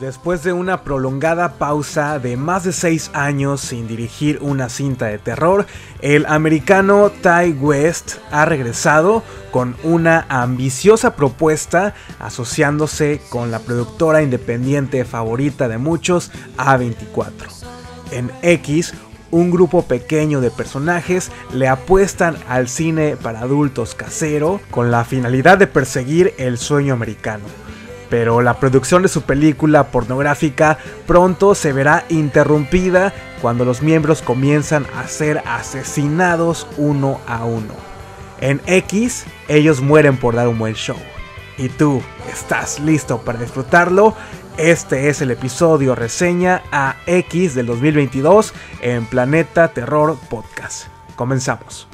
Después de una prolongada pausa de más de 6 años sin dirigir una cinta de terror, el americano Ty West ha regresado con una ambiciosa propuesta asociándose con la productora independiente favorita de muchos, A24. En X, un grupo pequeño de personajes le apuestan al cine para adultos casero con la finalidad de perseguir el sueño americano pero la producción de su película pornográfica pronto se verá interrumpida cuando los miembros comienzan a ser asesinados uno a uno. En X, ellos mueren por dar un buen show. ¿Y tú estás listo para disfrutarlo? Este es el episodio reseña a X del 2022 en Planeta Terror Podcast. Comenzamos.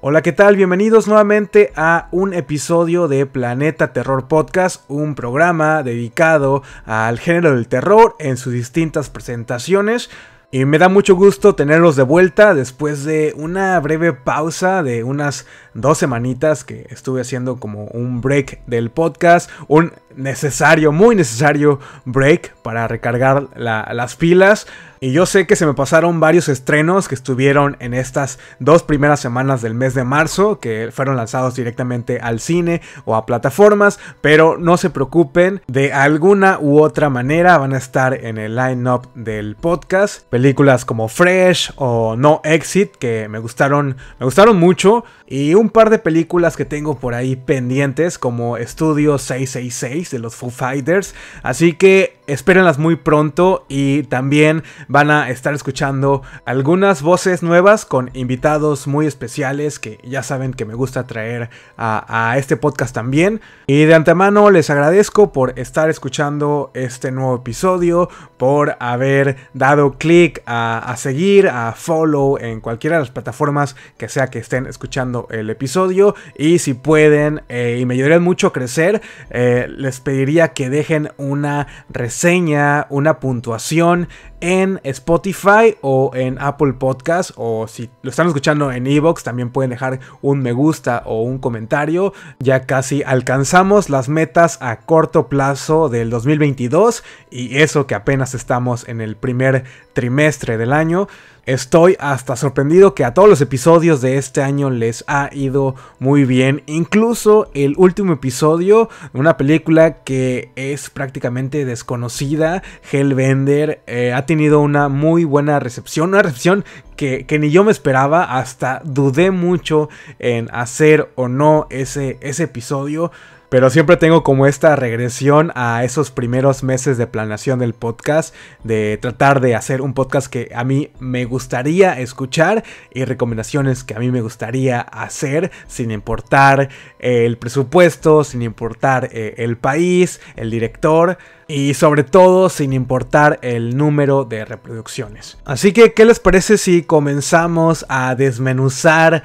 Hola, ¿qué tal? Bienvenidos nuevamente a un episodio de Planeta Terror Podcast, un programa dedicado al género del terror en sus distintas presentaciones. Y me da mucho gusto tenerlos de vuelta después de una breve pausa de unas dos semanitas que estuve haciendo como un break del podcast, un necesario, muy necesario break para recargar las pilas. Y yo sé que se me pasaron varios estrenos que estuvieron en estas dos primeras semanas del mes de marzo, que fueron lanzados directamente al cine o a plataformas, pero no se preocupen, de alguna u otra manera van a estar en el line-up del podcast. Películas como Fresh o No Exit, que me gustaron, me gustaron mucho, y un par de películas que tengo por ahí pendientes, como Estudio 666 de los Foo Fighters. Así que espérenlas muy pronto y también van a estar escuchando algunas voces nuevas con invitados muy especiales que ya saben que me gusta traer a, este podcast también. Y de antemano les agradezco por estar escuchando este nuevo episodio, por haber dado clic a, seguir, a follow en cualquiera de las plataformas que sea que estén escuchando el episodio. Y si pueden eh, y me ayudarían mucho a crecer, eh, les pediría que dejen una reseña una puntuación en Spotify o en Apple Podcast o si lo están escuchando en Evox también pueden dejar un me gusta o un comentario. Ya casi alcanzamos las metas a corto plazo del 2022 y eso que apenas estamos en el primer trimestre del año. Estoy hasta sorprendido que a todos los episodios de este año les ha ido muy bien. Incluso el último episodio de una película que es prácticamente desconocida, Hellbender, eh, ha tenido una muy buena recepción. Una recepción que, ni yo me esperaba. Hasta dudé mucho en hacer o no ese, ese episodio. Pero siempre tengo como esta regresión a esos primeros meses de planeación del podcast, de tratar de hacer un podcast que a mí me gustaría escuchar y recomendaciones que a mí me gustaría hacer sin importar eh, el presupuesto, sin importar eh, el país, el director y sobre todo sin importar el número de reproducciones. Así que, ¿qué les parece si comenzamos a desmenuzar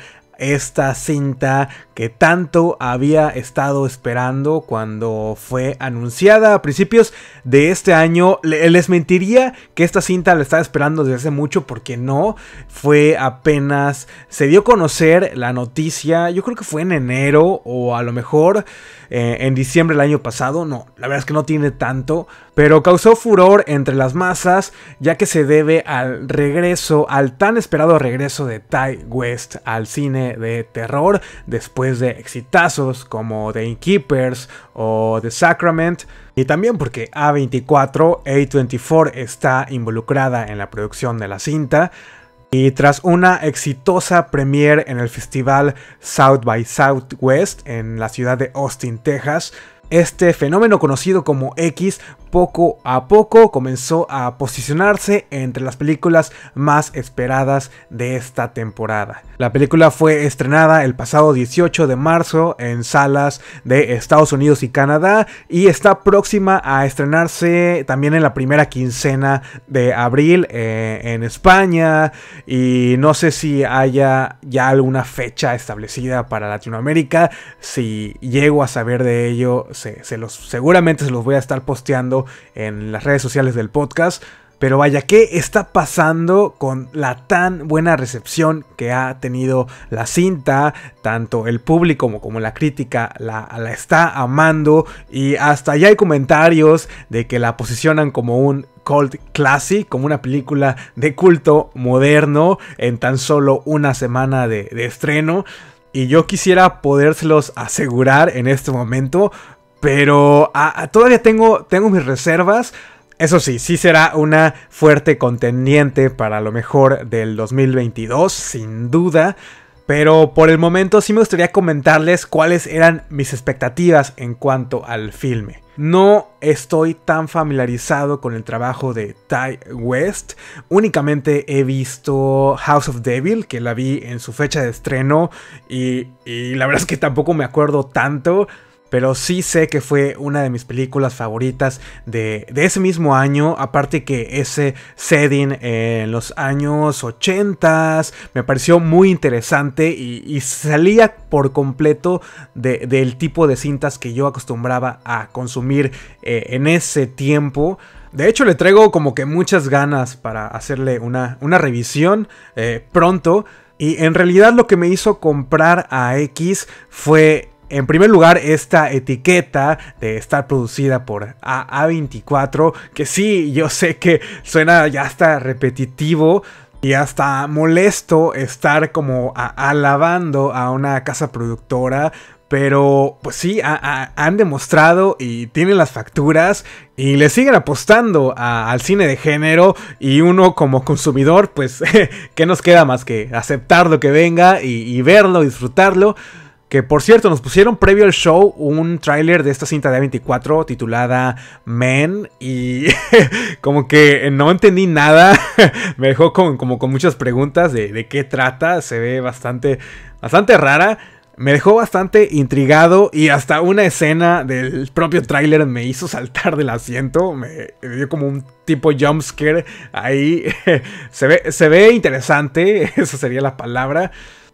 esta cinta que tanto había estado esperando cuando fue anunciada a principios de este año. Les mentiría que esta cinta la estaba esperando desde hace mucho porque no, fue apenas se dio a conocer la noticia, yo creo que fue en enero o a lo mejor eh, en diciembre del año pasado, no, la verdad es que no tiene tanto, pero causó furor entre las masas ya que se debe al regreso, al tan esperado regreso de Ty West al cine de terror después de exitazos como The Innkeepers o The Sacrament. Y también porque A24, A24 está involucrada en la producción de la cinta, y tras una exitosa premiere en el festival South by Southwest en la ciudad de Austin, Texas, este fenómeno conocido como X poco a poco comenzó a posicionarse entre las películas más esperadas de esta temporada. La película fue estrenada el pasado 18 de marzo en salas de Estados Unidos y Canadá y está próxima a estrenarse también en la primera quincena de abril eh, en España y no sé si haya ya alguna fecha establecida para Latinoamérica. Si llego a saber de ello, se, los, seguramente se los voy a estar posteando en las redes sociales del podcast. Pero vaya, ¿qué está pasando con la tan buena recepción que ha tenido la cinta? Tanto el público como, la crítica la, la, está amando y hasta ya hay comentarios de que la posicionan como un cult classic, como una película de culto moderno en tan solo una semana de, de estreno. Y yo quisiera podérselos asegurar en este momento, pero ah, ah, todavía tengo, tengo mis reservas. Eso sí, sí será una fuerte contendiente para lo mejor del 2022, sin duda. Pero por el momento sí me gustaría comentarles cuáles eran mis expectativas en cuanto al filme. No estoy tan familiarizado con el trabajo de Ty West. Únicamente he visto House of Devil, que la vi en su fecha de estreno. y la verdad es que tampoco me acuerdo tanto pero sí sé que fue una de mis películas favoritas de, ese mismo año, aparte que ese setting en los años 80 me pareció muy interesante y, salía por completo del tipo de cintas que yo acostumbraba a consumir eh, en ese tiempo. De hecho, le traigo como que muchas ganas para hacerle una, una revisión eh, pronto. Y en realidad lo que me hizo comprar a X fue en primer lugar, esta etiqueta de estar producida por A24, que sí, yo sé que suena ya hasta repetitivo, y hasta molesto estar como alabando a una casa productora. Pero pues sí, han demostrado y tienen las facturas y le siguen apostando al cine de género y uno como consumidor pues ¿qué nos queda más que aceptar lo que venga y, y verlo, disfrutarlo? Que por cierto, nos pusieron previo al show un tráiler de esta cinta de A24 titulada Men y como que no entendí nada. Me dejó con, como con muchas preguntas de, qué trata. Se ve bastante, bastante rara. Me dejó bastante intrigado y hasta una escena del propio tráiler me hizo saltar del asiento. Me dio como un tipo jumpscare ahí. Se ve, se ve interesante, esa sería la palabra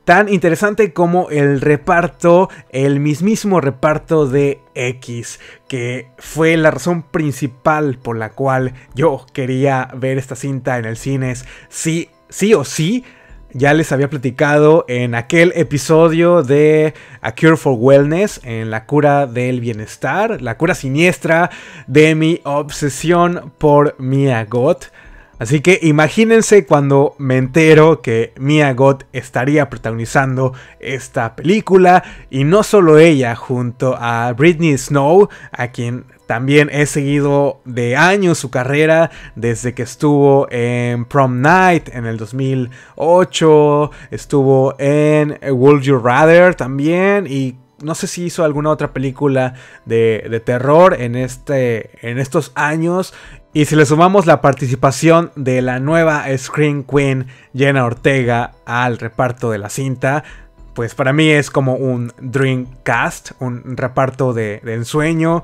tan interesante como el reparto, el mismísimo reparto de X, que fue la razón principal por la cual yo quería ver esta cinta en el cine sí, sí o sí. Ya les había platicado en aquel episodio de A Cure for Wellness, en la cura del bienestar, la cura siniestra de mi obsesión por Mia Goth Así que imagínense cuando me entero que Mia Gott estaría protagonizando esta película y no solo ella, junto a Britney Snow, a quien también he seguido de años su carrera desde que estuvo en Prom Night en el 2008, estuvo en Would You Rather también y no sé si hizo alguna otra película de, terror en, este, en estos años y si le sumamos la participación de la nueva Screen Queen Jenna Ortega al reparto de la cinta, pues para mí es como un dream cast, un reparto de, ensueño.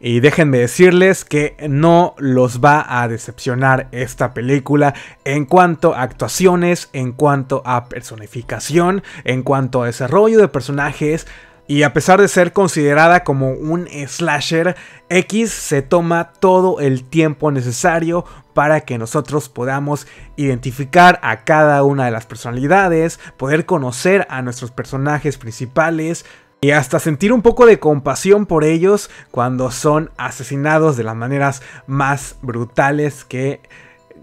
Y dejen de decirles que no los va a decepcionar esta película en cuanto a actuaciones, en cuanto a personificación, en cuanto a desarrollo de personajes. Y a pesar de ser considerada como un slasher, X se toma todo el tiempo necesario para que nosotros podamos identificar a cada una de las personalidades, poder conocer a nuestros personajes principales, y hasta sentir un poco de compasión por ellos cuando son asesinados de las maneras más brutales que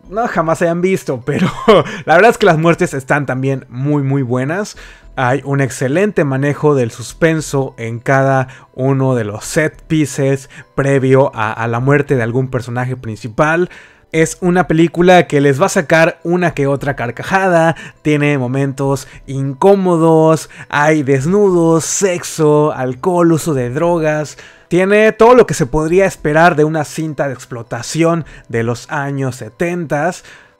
no jamás hayan visto, pero la verdad es que las muertes están también muy muy buenas. Hay un excelente manejo del suspenso en cada uno de los set pieces previo a, la muerte de algún personaje principal. Es una película que les va a sacar una que otra carcajada, tiene momentos incómodos, hay desnudos, sexo, alcohol, uso de drogas. Tiene todo lo que se podría esperar de una cinta de explotación de los años 70,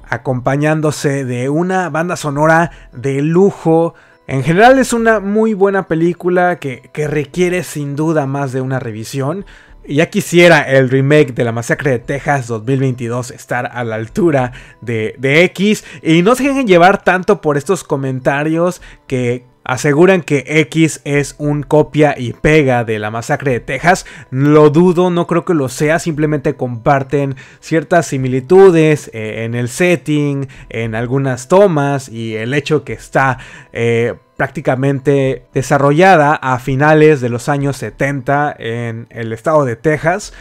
acompañándose de una banda sonora de lujo en general es una muy buena película que, requiere sin duda más de una revisión. Ya quisiera el remake de La Masacre de Texas 2022 estar a la altura de, de X y no se dejen llevar tanto por estos comentarios que, Aseguran que X es un copia y pega de la masacre de Texas. Lo dudo, no creo que lo sea, simplemente comparten ciertas similitudes eh, en el setting, en algunas tomas y el hecho que está eh, prácticamente desarrollada a finales de los años 70 en el estado de Texas.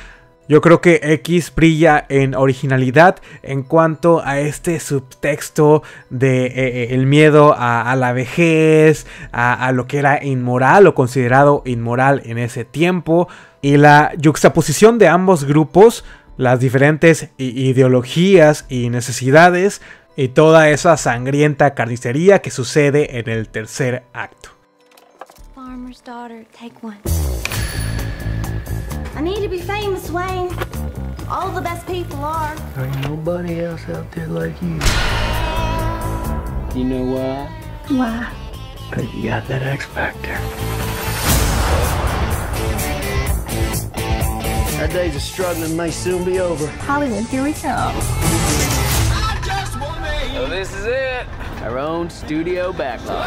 Yo creo que X brilla en originalidad en cuanto a este subtexto de eh, eh, el miedo a, la vejez, a, lo que era inmoral o considerado inmoral en ese tiempo y la juxtaposición de ambos grupos, las diferentes ideologías y necesidades y toda esa sangrienta carnicería que sucede en el tercer acto. Farmer's daughter, take one. I need to be famous, Wayne. All the best people are. There ain't nobody else out there like you. You know why? Why? Because you got that X Factor. Our days of struggling may soon be over. Hollywood, here we come. So this is it. Our own studio backlot.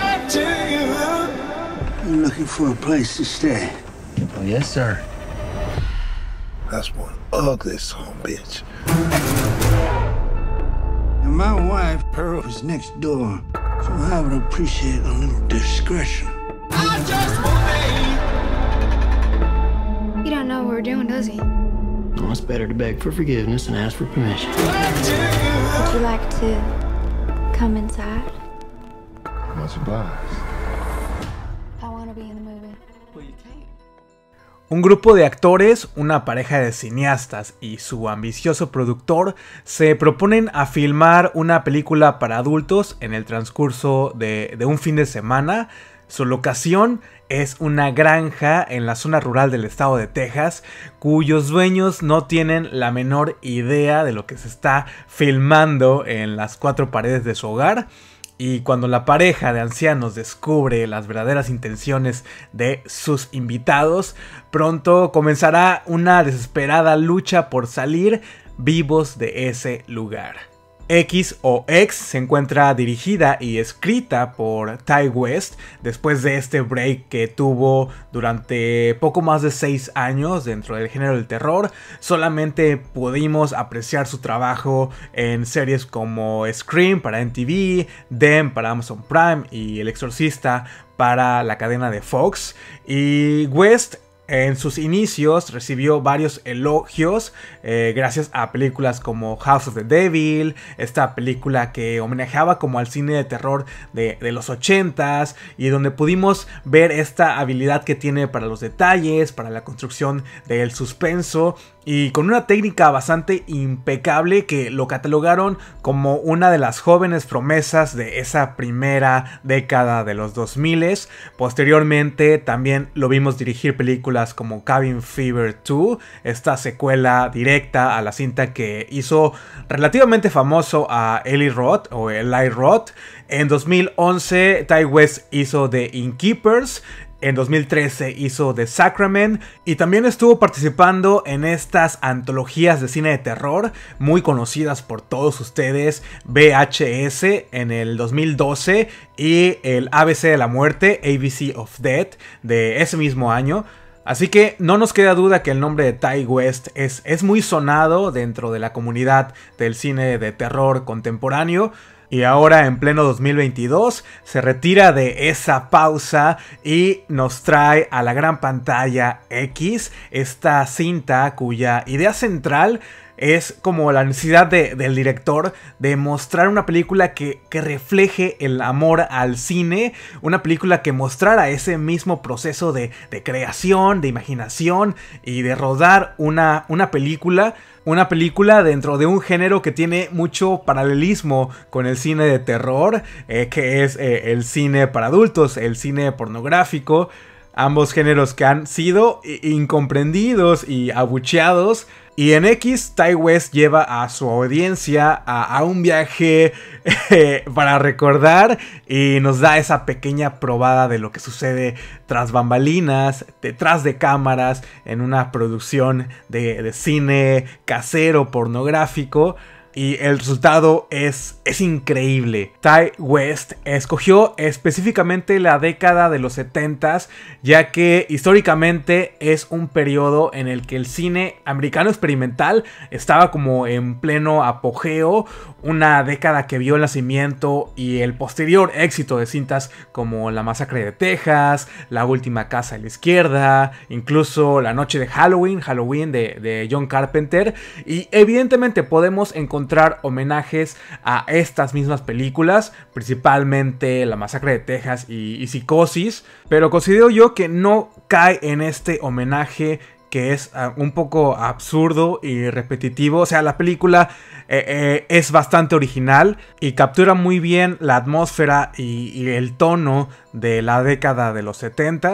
I'm looking for a place to stay. Oh, yes, sir. That's one ugly son bitch. And my wife, Pearl, is next door, so I would appreciate a little discretion. I just obey. He don't know what we're doing, does he? Well, oh, it's better to beg for forgiveness and ask for permission. Would you like to come inside? Much surprised. Un grupo de actores, una pareja de cineastas y su ambicioso productor se proponen a filmar una película para adultos en el transcurso de, un fin de semana. Su locación es una granja en la zona rural del estado de Texas cuyos dueños no tienen la menor idea de lo que se está filmando en las cuatro paredes de su hogar. Y cuando la pareja de ancianos descubre las verdaderas intenciones de sus invitados, pronto comenzará una desesperada lucha por salir vivos de ese lugar. X o X se encuentra dirigida y escrita por Ty West después de este break que tuvo durante poco más de 6 años dentro del género del terror. Solamente pudimos apreciar su trabajo en series como Scream para MTV, Dem para Amazon Prime y El Exorcista para la cadena de Fox. Y West en sus inicios recibió varios elogios eh, gracias a películas como House of the Devil, esta película que homenajeaba como al cine de terror de, de los 80s y donde pudimos ver esta habilidad que tiene para los detalles, para la construcción del suspenso y con una técnica bastante impecable que lo catalogaron como una de las jóvenes promesas de esa primera década de los 2000. Posteriormente también lo vimos dirigir películas como Cabin Fever 2, esta secuela directa a la cinta que hizo relativamente famoso a Eli Roth o Eli Roth. En 2011 Ty West hizo The Innkeepers en 2013 hizo The Sacrament y también estuvo participando en estas antologías de cine de terror muy conocidas por todos ustedes, VHS en el 2012 y el ABC de la muerte, ABC of Death, de ese mismo año. Así que no nos queda duda que el nombre de Ty West es, es muy sonado dentro de la comunidad del cine de terror contemporáneo, y ahora en pleno 2022 se retira de esa pausa y nos trae a la gran pantalla X esta cinta cuya idea central es como la necesidad del director de mostrar una película que, refleje el amor al cine, una película que mostrara ese mismo proceso de, creación, de imaginación y de rodar una, una película una película dentro de un género que tiene mucho paralelismo con el cine de terror, eh, que es eh, el cine para adultos, el cine pornográfico, ambos géneros que han sido incomprendidos y abucheados. Y en X, Ty West lleva a su audiencia a, un viaje eh, para recordar y nos da esa pequeña probada de lo que sucede tras bambalinas, detrás de cámaras, en una producción de cine casero, pornográfico y el resultado es, es increíble. Ty West escogió específicamente la década de los 70 ya que históricamente es un periodo en el que el cine americano experimental estaba como en pleno apogeo, una década que vio el nacimiento y el posterior éxito de cintas como La Masacre de Texas, La Última Casa a la Izquierda, incluso La Noche de Halloween, Halloween de, John Carpenter, y evidentemente podemos encontrar homenajes a estas mismas películas, principalmente La Masacre de Texas y Psicosis, pero considero yo que no cae en este homenaje que es ah, un poco absurdo y repetitivo. O sea, la película eh, eh, es bastante original y captura muy bien la atmósfera y, y el tono de la década de los 70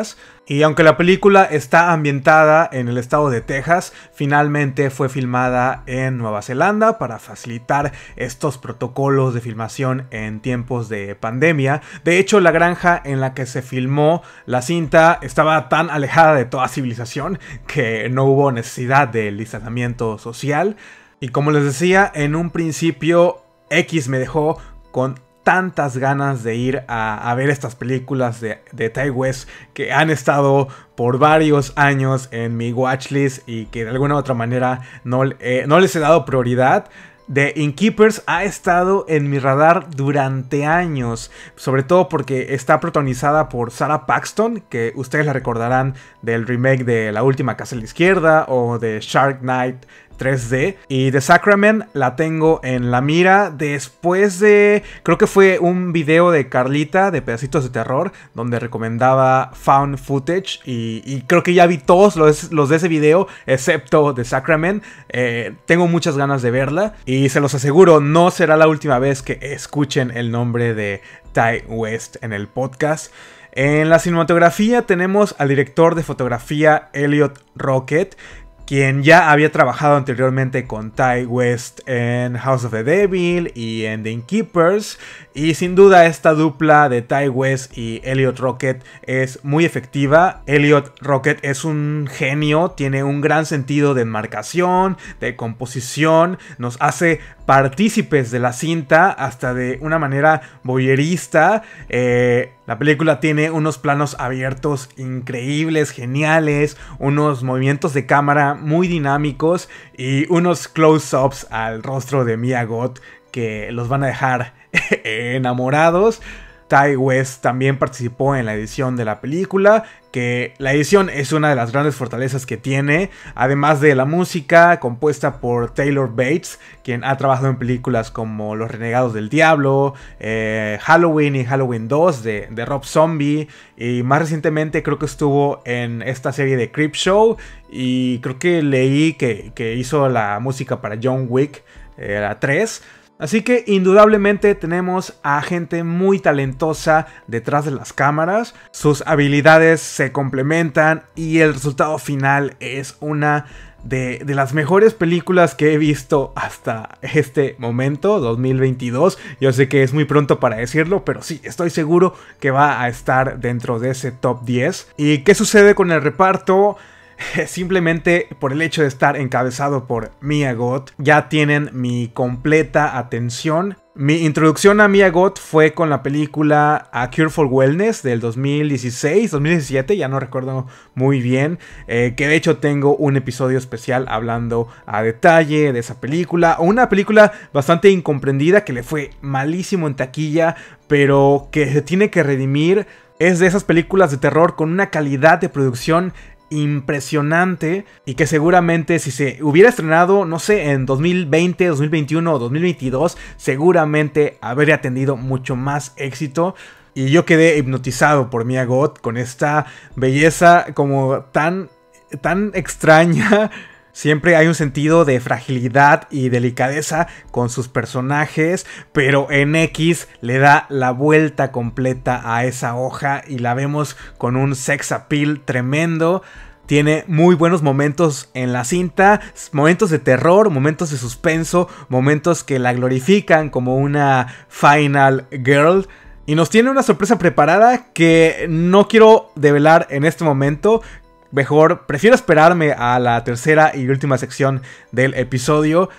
y aunque la película está ambientada en el estado de Texas, finalmente fue filmada en Nueva Zelanda para facilitar estos protocolos de filmación en tiempos de pandemia. De hecho, la granja en la que se filmó la cinta estaba tan alejada de toda civilización que no hubo necesidad del distanciamiento social. Y como les decía, en un principio X me dejó con tantas ganas de ir a, ver estas películas de, de West que han estado por varios años en mi watchlist y que de alguna u otra manera no, eh, no les he dado prioridad. The Inkeepers ha estado en mi radar durante años, sobre todo porque está protagonizada por Sarah Paxton, que ustedes la recordarán del remake de La Última Casa a la Izquierda o de Shark Knight 3D. Y The Sacrament la tengo en la mira después de, creo que fue un video de Carlita de Pedacitos de Terror, donde recomendaba Found Footage. Y, creo que ya vi todos los, de ese video, excepto The Sacrament. Eh, tengo muchas ganas de verla. Y se los aseguro, no será la última vez que escuchen el nombre de Ty West en el podcast. En la cinematografía tenemos al director de fotografía Elliot Rocket, quien ya había trabajado anteriormente con Ty West en House of the Devil y en The Keepers. Y sin duda esta dupla de Ty West y Elliot Rocket es muy efectiva. Elliot Rocket es un genio, tiene un gran sentido de enmarcación, de composición, nos hace partícipes de la cinta hasta de una manera boyerista. Eh, la película tiene unos planos abiertos increíbles, geniales, unos movimientos de cámara muy dinámicos y unos close-ups al rostro de Mia Goth que los van a dejar enamorados. Ty West también participó en la edición de la película, que la edición es una de las grandes fortalezas que tiene, además de la música compuesta por Taylor Bates, quien ha trabajado en películas como Los Renegados del Diablo, eh, Halloween y Halloween 2 de, Rob Zombie, y más recientemente creo que estuvo en esta serie de Creep Show, y creo que leí que, hizo la música para John Wick, 3. Eh, Así que indudablemente tenemos a gente muy talentosa detrás de las cámaras, sus habilidades se complementan y el resultado final es una de, las mejores películas que he visto hasta este momento, 2022. Yo sé que es muy pronto para decirlo, pero sí, estoy seguro que va a estar dentro de ese top 10. ¿Y qué sucede con el reparto? Simplemente por el hecho de estar encabezado por Mia Goth, ya tienen mi completa atención. Mi introducción a Mia Goth fue con la película A Cure for Wellness del 2016, 2017, ya no recuerdo muy bien, eh, que de hecho tengo un episodio especial hablando a detalle de esa película, una película bastante incomprendida que le fue malísimo en taquilla, pero que se tiene que redimir es de esas películas de terror con una calidad de producción impresionante y que seguramente si se hubiera estrenado, no sé, en 2020, 2021 o 2022, seguramente habría tenido mucho más éxito. Y yo quedé hipnotizado por mi God con esta belleza como tan, tan extraña. Siempre hay un sentido de fragilidad y delicadeza con sus personajes, pero en X le da la vuelta completa a esa hoja y la vemos con un sex appeal tremendo. Tiene muy buenos momentos en la cinta, momentos de terror, momentos de suspenso, momentos que la glorifican como una final girl. Y nos tiene una sorpresa preparada que no quiero develar en este momento. Mejor, prefiero esperarme a la tercera y última sección del episodio.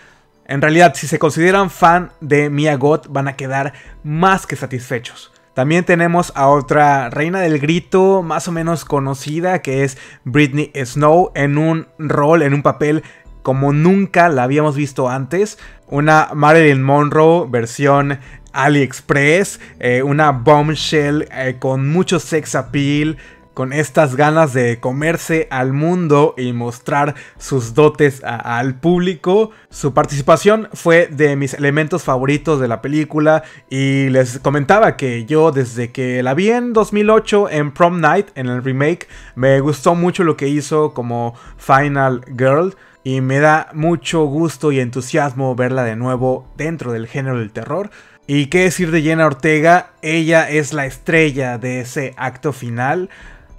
En realidad, si se consideran fan de Mia God, van a quedar más que satisfechos. También tenemos a otra reina del grito más o menos conocida que es Britney Snow en un rol, en un papel como nunca la habíamos visto antes. Una Marilyn Monroe versión AliExpress, eh, una bombshell eh, con mucho sex appeal, con estas ganas de comerse al mundo y mostrar sus dotes al público. Su participación fue de mis elementos favoritos de la película y les comentaba que yo desde que la vi en 2008 en Prom Night, en el remake, me gustó mucho lo que hizo como Final Girl. Y me da mucho gusto y entusiasmo verla de nuevo dentro del género del terror. Y qué decir de Jenna Ortega, ella es la estrella de ese acto final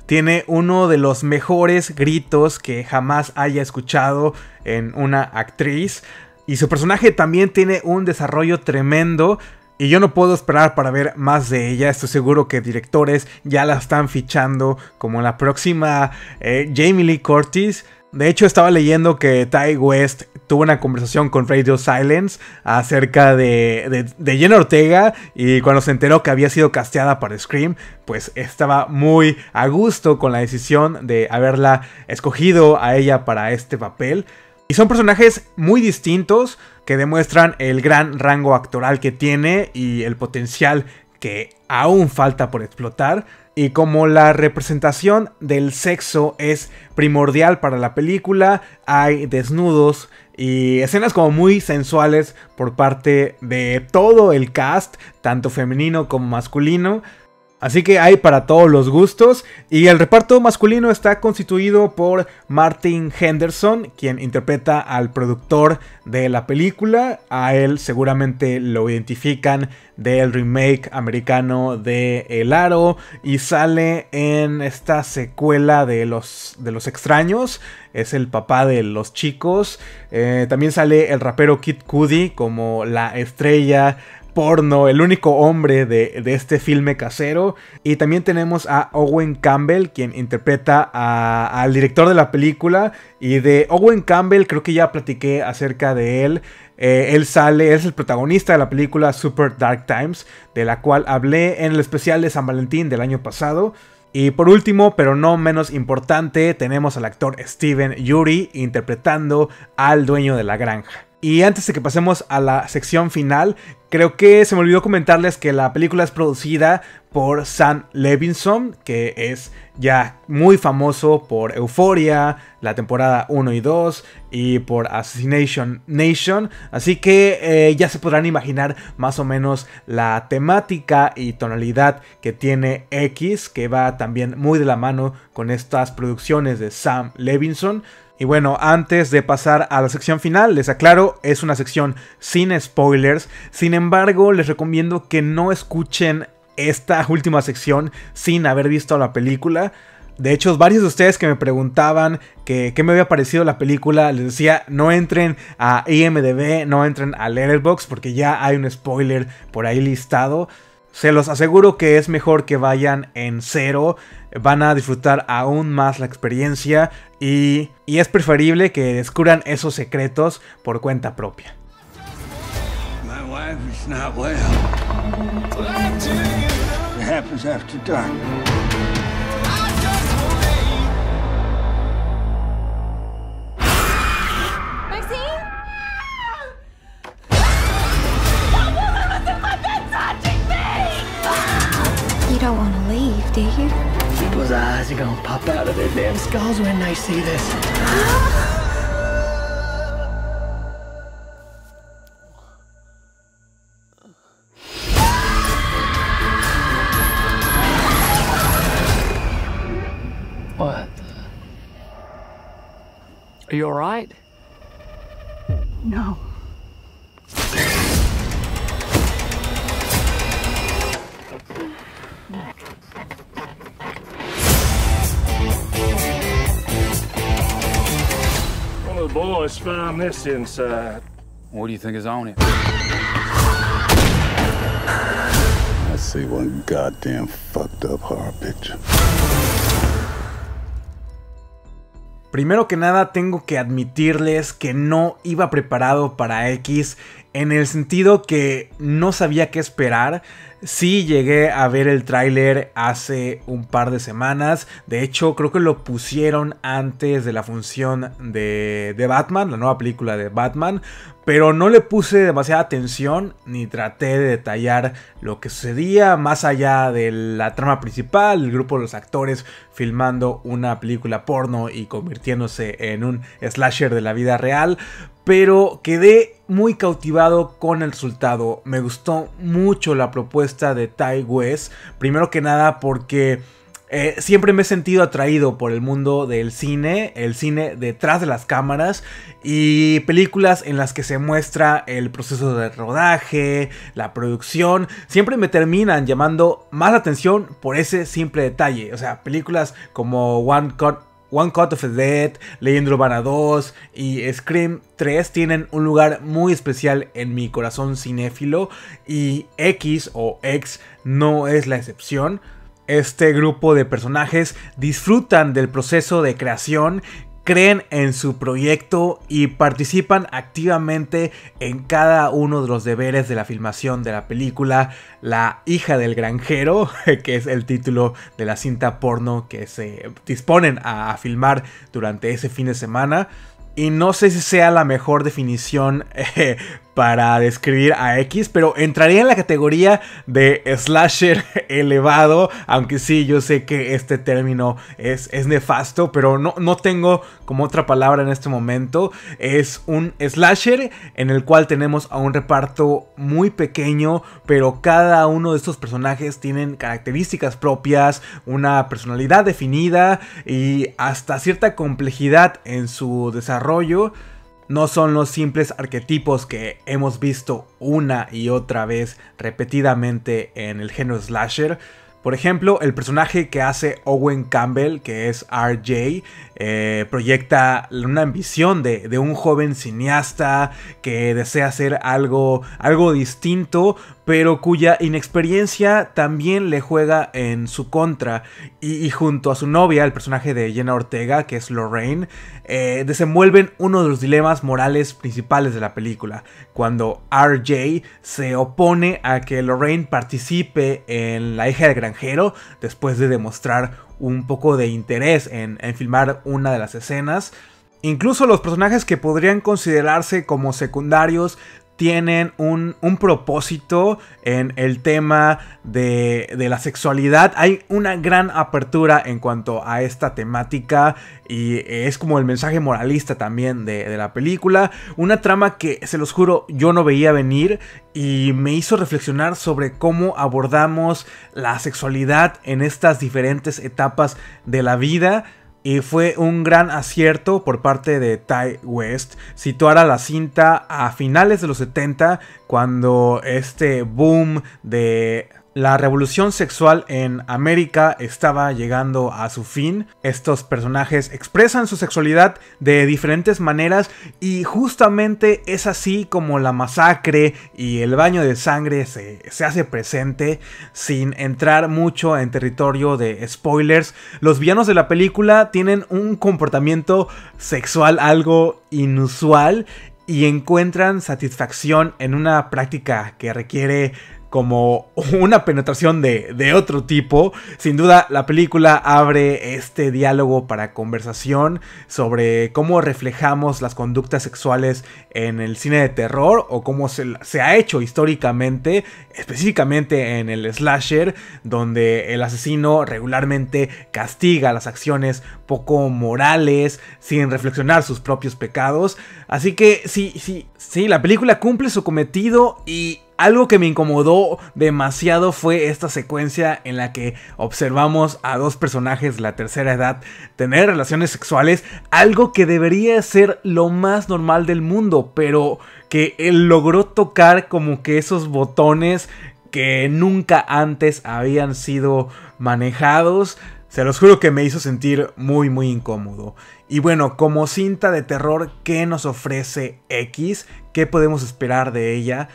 tiene uno de los mejores gritos que jamás haya escuchado en una actriz. Y su personaje también tiene un desarrollo tremendo. Y yo no puedo esperar para ver más de ella. Estoy seguro que directores ya la están fichando como la próxima eh, Jamie Lee Curtis. De hecho, estaba leyendo que Ty West tuvo una conversación con Radio Silence acerca de, de, Jenna Ortega y cuando se enteró que había sido casteada para Scream, pues estaba muy a gusto con la decisión de haberla escogido a ella para este papel. Y son personajes muy distintos que demuestran el gran rango actoral que tiene y el potencial que aún falta por explotar. Y como la representación del sexo es primordial para la película, hay desnudos y escenas como muy sensuales por parte de todo el cast, tanto femenino como masculino. Así que hay para todos los gustos. Y el reparto masculino está constituido por Martin Henderson, quien interpreta al productor de la película. A él seguramente lo identifican del remake americano de El Aro. Y sale en esta secuela de Los, de los Extraños. Es el papá de los chicos. Eh, también sale el rapero Kid Cudi como la estrella el único hombre de, este filme casero. Y también tenemos a Owen Campbell, quien interpreta al director de la película. Y de Owen Campbell creo que ya platiqué acerca de él. Eh, él sale, es el protagonista de la película Super Dark Times, de la cual hablé en el especial de San Valentín del año pasado. Y por último, pero no menos importante, tenemos al actor Steven Yuri interpretando al dueño de la granja. Y antes de que pasemos a la sección final, creo que se me olvidó comentarles que la película es producida por Sam Levinson, que es ya muy famoso por Euforia, la temporada 1 y 2, y por Assassination Nation. Así que eh, ya se podrán imaginar más o menos la temática y tonalidad que tiene X, que va también muy de la mano con estas producciones de Sam Levinson. Y bueno, antes de pasar a la sección final, les aclaro, es una sección sin spoilers. Sin embargo, les recomiendo que no escuchen esta última sección sin haber visto la película. De hecho, varios de ustedes que me preguntaban qué me había parecido la película, les decía, no entren a IMDB, no entren a Letterboxd, porque ya hay un spoiler por ahí listado. Se los aseguro que es mejor que vayan en cero van a disfrutar aún más la experiencia y, y es preferible que descubran esos secretos por cuenta propia. Ah! don't People's eyes are gonna pop out of their damn skulls when they see this. what? Are you alright? No. almost found this inside. What do you think is on it? I see one goddamn fucked up horror picture. Primero que nada tengo que admitirles que no iba preparado para X en el sentido que no sabía qué esperar. Sí llegué a ver el tráiler hace un par de semanas. De hecho, creo que lo pusieron antes de la función de, de, Batman, la nueva película de Batman. Pero no le puse demasiada atención ni traté de detallar lo que sucedía más allá de la trama principal, el grupo de los actores filmando una película porno y convirtiéndose en un slasher de la vida real pero quedé muy cautivado con el resultado. Me gustó mucho la propuesta de Ty West, primero que nada porque... Eh, siempre me he sentido atraído por el mundo del cine, el cine detrás de las cámaras y películas en las que se muestra el proceso de rodaje, la producción, siempre me terminan llamando más la atención por ese simple detalle. O sea, películas como One Cut One Cut of the Dead, Leyendro Urbana 2 y Scream 3 tienen un lugar muy especial en mi corazón cinéfilo y X o X no es la excepción. Este grupo de personajes disfrutan del proceso de creación creen en su proyecto y participan activamente en cada uno de los deberes de la filmación de la película La hija del granjero, que es el título de la cinta porno que se disponen a filmar durante ese fin de semana. Y no sé si sea la mejor definición eh, para describir a X, pero entraría en la categoría de slasher elevado, aunque sí, yo sé que este término es, nefasto, pero no, no tengo como otra palabra en este momento. Es un slasher en el cual tenemos a un reparto muy pequeño, pero cada uno de estos personajes tienen características propias, una personalidad definida y hasta cierta complejidad en su desarrollo no son los simples arquetipos que hemos visto una y otra vez repetidamente en el género slasher. Por ejemplo, el personaje que hace Owen Campbell, que es RJ, eh, proyecta una ambición de, un joven cineasta que desea hacer algo, algo distinto, pero cuya inexperiencia también le juega en su contra. Y, junto a su novia, el personaje de Jenna Ortega, que es Lorraine, eh, desenvuelven uno de los dilemas morales principales de la película, cuando RJ se opone a que Lorraine participe en La hija del granjero después de demostrar un poco de interés en, filmar una de las escenas. Incluso los personajes que podrían considerarse como secundarios tienen un, propósito en el tema de, la sexualidad. Hay una gran apertura en cuanto a esta temática y es como el mensaje moralista también de, de la película. Una trama que, se los juro, yo no veía venir y me hizo reflexionar sobre cómo abordamos la sexualidad en estas diferentes etapas de la vida y fue un gran acierto por parte de Ty West situar a la cinta a finales de los 70 cuando este boom de la revolución sexual en América estaba llegando a su fin. Estos personajes expresan su sexualidad de diferentes maneras y justamente es así como la masacre y el baño de sangre se, hace presente sin entrar mucho en territorio de spoilers. Los villanos de la película tienen un comportamiento sexual algo inusual y encuentran satisfacción en una práctica que requiere como una penetración de, otro tipo. Sin duda, la película abre este diálogo para conversación sobre cómo reflejamos las conductas sexuales en el cine de terror o cómo se, se ha hecho históricamente, específicamente en el slasher, donde el asesino regularmente castiga las acciones poco morales, sin reflexionar sus propios pecados. Así que sí, sí, sí, la película cumple su cometido y algo que me incomodó demasiado fue esta secuencia en la que observamos a dos personajes de la tercera edad tener relaciones sexuales, algo que debería ser lo más normal del mundo, pero que él logró tocar como que esos botones que nunca antes habían sido manejados. Se los juro que me hizo sentir muy muy incómodo. Y bueno, como cinta de terror, ¿qué nos ofrece X? ¿Qué podemos esperar de ella?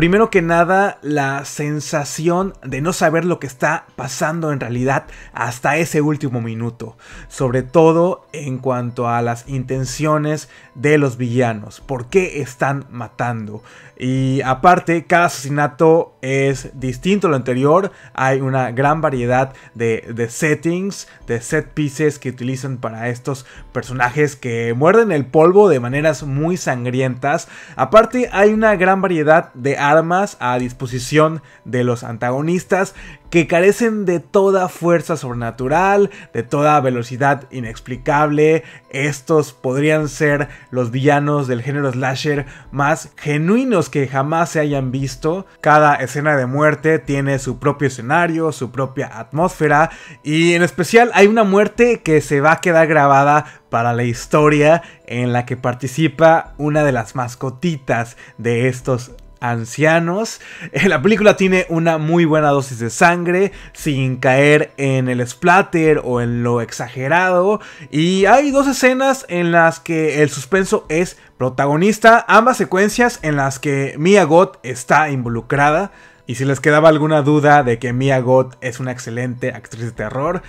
Primero que nada, la sensación de no saber lo que está pasando en realidad hasta ese último minuto, sobre todo en cuanto a las intenciones de los villanos, por qué están matando. Y aparte, cada asesinato es distinto a lo anterior, hay una gran variedad de, settings, de set pieces que utilizan para estos personajes que muerden el polvo de maneras muy sangrientas. Aparte, hay una gran variedad de armas a disposición de los antagonistas que carecen de toda fuerza sobrenatural, de toda velocidad inexplicable. Estos podrían ser los villanos del género slasher más genuinos que jamás se hayan visto. Cada escena de muerte tiene su propio escenario, su propia atmósfera y en especial hay una muerte que se va a quedar grabada para la historia en la que participa una de las mascotitas de estos ancianos. Eh, la película tiene una muy buena dosis de sangre, sin caer en el splatter o en lo exagerado. Y hay dos escenas en las que el suspenso es protagonista, ambas secuencias en las que Mia Goth está involucrada. Y si les quedaba alguna duda de que Mia Goth es una excelente actriz de terror,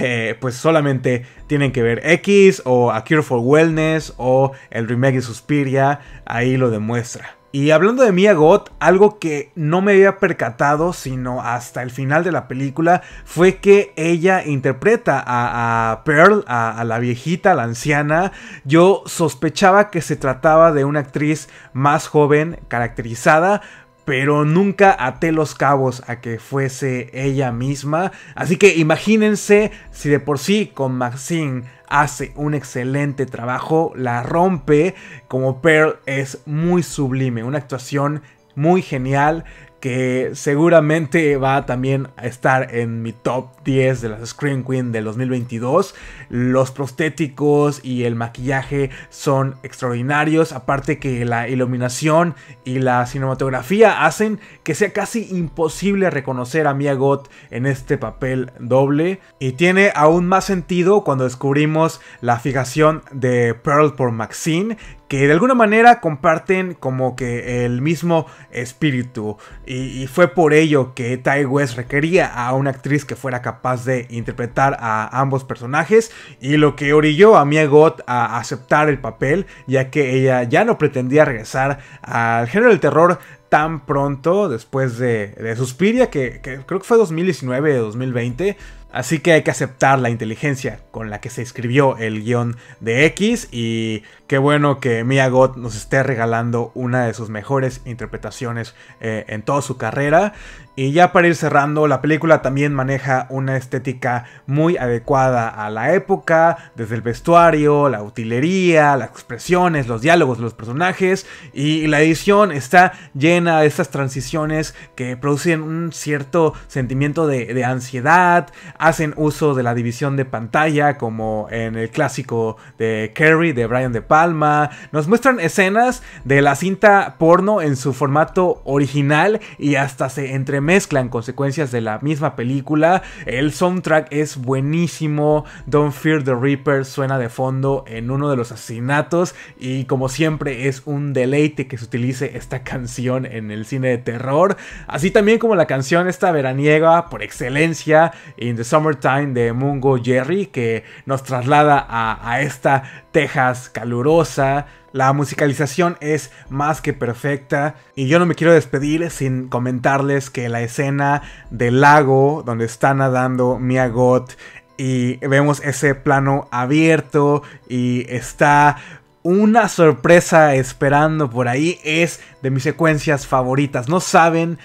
eh, pues solamente tienen que ver X o A Cure for Wellness o el remake de Suspiria, ahí lo demuestra. Y hablando de Mia Goth, algo que no me había percatado, sino hasta el final de la película, fue que ella interpreta a, Pearl, a, a, la viejita, a la anciana. Yo sospechaba que se trataba de una actriz más joven, caracterizada, pero nunca até los cabos a que fuese ella misma. Así que imagínense si de por sí con Maxine hace un excelente trabajo, la rompe, como Pearl es muy sublime, una actuación muy genial, que seguramente va también a estar en mi top 10 de las Screen Queen del 2022. Los prostéticos y el maquillaje son extraordinarios, aparte que la iluminación y la cinematografía hacen que sea casi imposible reconocer a Mia Gott en este papel doble. Y tiene aún más sentido cuando descubrimos la fijación de Pearl por Maxine, que de alguna manera comparten como que el mismo espíritu y, fue por ello que Ty West requería a una actriz que fuera capaz de interpretar a ambos personajes y lo que orilló a Mia Goth a aceptar el papel ya que ella ya no pretendía regresar al género del terror tan pronto después de, Suspiria, que, creo que fue 2019, 2020. Así que hay que aceptar la inteligencia con la que se escribió el guión de X y qué bueno que Mia Goth nos esté regalando una de sus mejores interpretaciones eh, en toda su carrera y ya para ir cerrando, la película también maneja una estética muy adecuada a la época, desde el vestuario, la utilería, las expresiones, los diálogos de los personajes y la edición está llena de estas transiciones que producen un cierto sentimiento de, ansiedad, hacen uso de la división de pantalla como en el clásico de Carrie de Brian De Palma, nos muestran escenas de la cinta porno en su formato original y hasta se entre mezclan consecuencias de la misma película. El soundtrack es buenísimo. Don't Fear the Reaper suena de fondo en uno de los asesinatos. Y como siempre, es un deleite que se utilice esta canción en el cine de terror. Así también como la canción esta veraniega por excelencia, In the Summertime de Mungo Jerry, que nos traslada a, a esta Texas calurosa. La musicalización es más que perfecta y yo no me quiero despedir sin comentarles que la escena del lago donde está nadando Mia Goth y vemos ese plano abierto y está una sorpresa esperando por ahí es de mis secuencias favoritas. No saben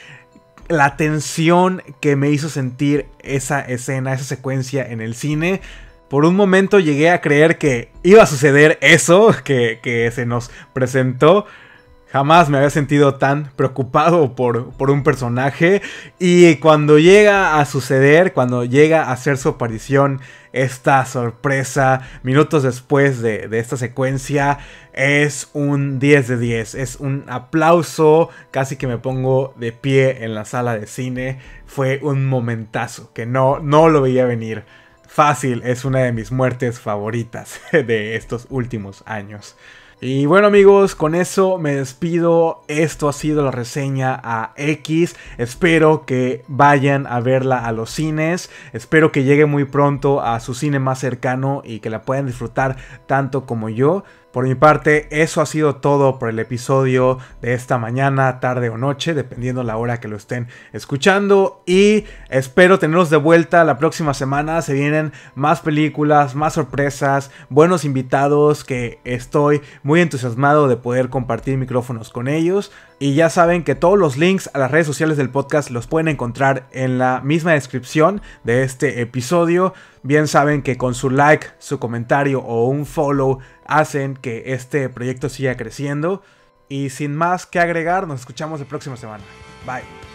la tensión que me hizo sentir esa escena, esa secuencia en el cine. Por un momento llegué a creer que iba a suceder eso que, se nos presentó. Jamás me había sentido tan preocupado por, un personaje. Y cuando llega a suceder, cuando llega a hacer su aparición, esta sorpresa, minutos después de, esta secuencia, es un 10 de 10. Es un aplauso, casi que me pongo de pie en la sala de cine. Fue un momentazo que no, no lo veía venir fácil es una de mis muertes favoritas de estos últimos años. Y bueno amigos, con eso me despido. Esto ha sido la reseña a X. Espero que vayan a verla a los cines. Espero que llegue muy pronto a su cine más cercano y que la puedan disfrutar tanto como yo. Por mi parte, eso ha sido todo por el episodio de esta mañana, tarde o noche, dependiendo la hora que lo estén escuchando. Y espero tenerlos de vuelta la próxima semana. Se vienen más películas, más sorpresas, buenos invitados que estoy muy entusiasmado de poder compartir micrófonos con ellos. Y ya saben que todos los links a las redes sociales del podcast los pueden encontrar en la misma descripción de este episodio. Bien saben que con su like, su comentario o un follow hacen que este proyecto siga creciendo. Y sin más que agregar, nos escuchamos la próxima semana. Bye.